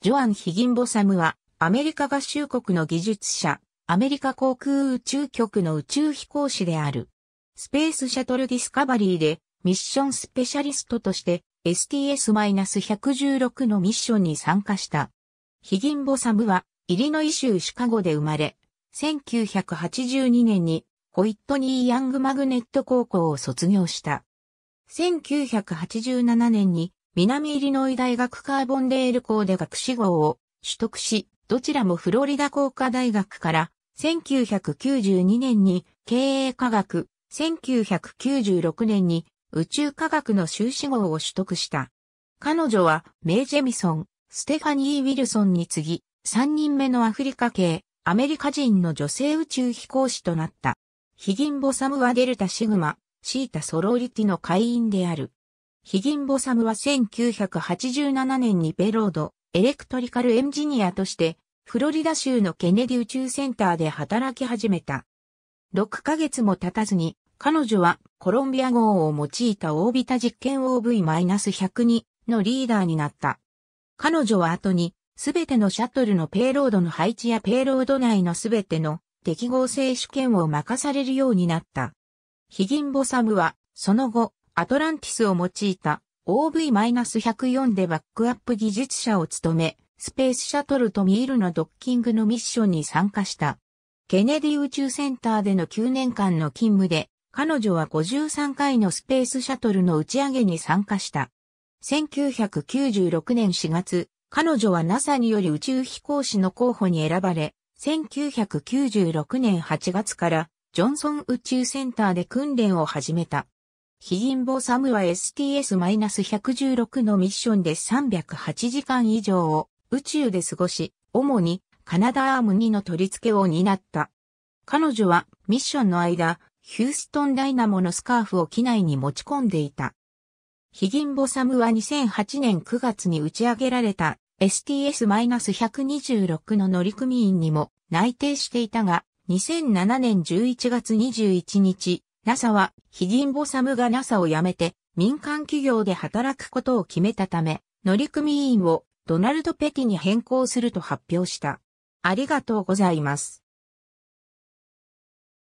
ジョアン・ヒギンボサムは、アメリカ合衆国の技術者、アメリカ航空宇宙局の宇宙飛行士である。スペースシャトルディスカバリーで、ミッションスペシャリストとして、STS-116 のミッションに参加した。ヒギンボサムは、イリノイ州シカゴで生まれ、1982年に、ホイットニー・ヤング・マグネット高校を卒業した。1987年に、南イリノイ大学カーボンレール校で学士号を取得し、どちらもフロリダ工科大学から1992年に経営科学、1996年に宇宙科学の修士号を取得した。彼女はメイ・ジェミソン、ステファニー・ウィルソンに次ぎ、3人目のアフリカ系、アメリカ人の女性宇宙飛行士となった。ヒギンボサムはデルタシグマ、シータソロリティの会員である。ヒギンボサムは1987年にベロード、エレクトリカルエンジニアとして、フロリダ州のケネディ宇宙センターで働き始めた。6ヶ月も経たずに、彼女はコロンビア号を用いたオービタ実験 OV-102 のリーダーになった。彼女は後に、すべてのシャトルのペイロードの配置やペイロード内のすべての適合性試験を任されるようになった。ヒギンボサムは、その後、アトランティスを用いた OV-104 でバックアップ技術者を務め、スペースシャトルとミールのドッキングのミッションに参加した。ケネディ宇宙センターでの9年間の勤務で、彼女は53回のスペースシャトルの打ち上げに参加した。1996年4月、彼女は NASA により宇宙飛行士の候補に選ばれ、1996年8月からジョンソン宇宙センターで訓練を始めた。ヒギンボサムは STS-116 のミッションで308時間以上を宇宙で過ごし、主にカナダアーム2の取り付けを担った。彼女はミッションの間、ヒューストンダイナモのスカーフを機内に持ち込んでいた。ヒギンボサムは2008年9月に打ち上げられた STS-126 の乗組員にも内定していたが、2007年11月21日、NASA はヒギンボサムが NASA を辞めて民間企業で働くことを決めたため、乗組員をドナルド・ペティに変更すると発表した。ありがとうございます。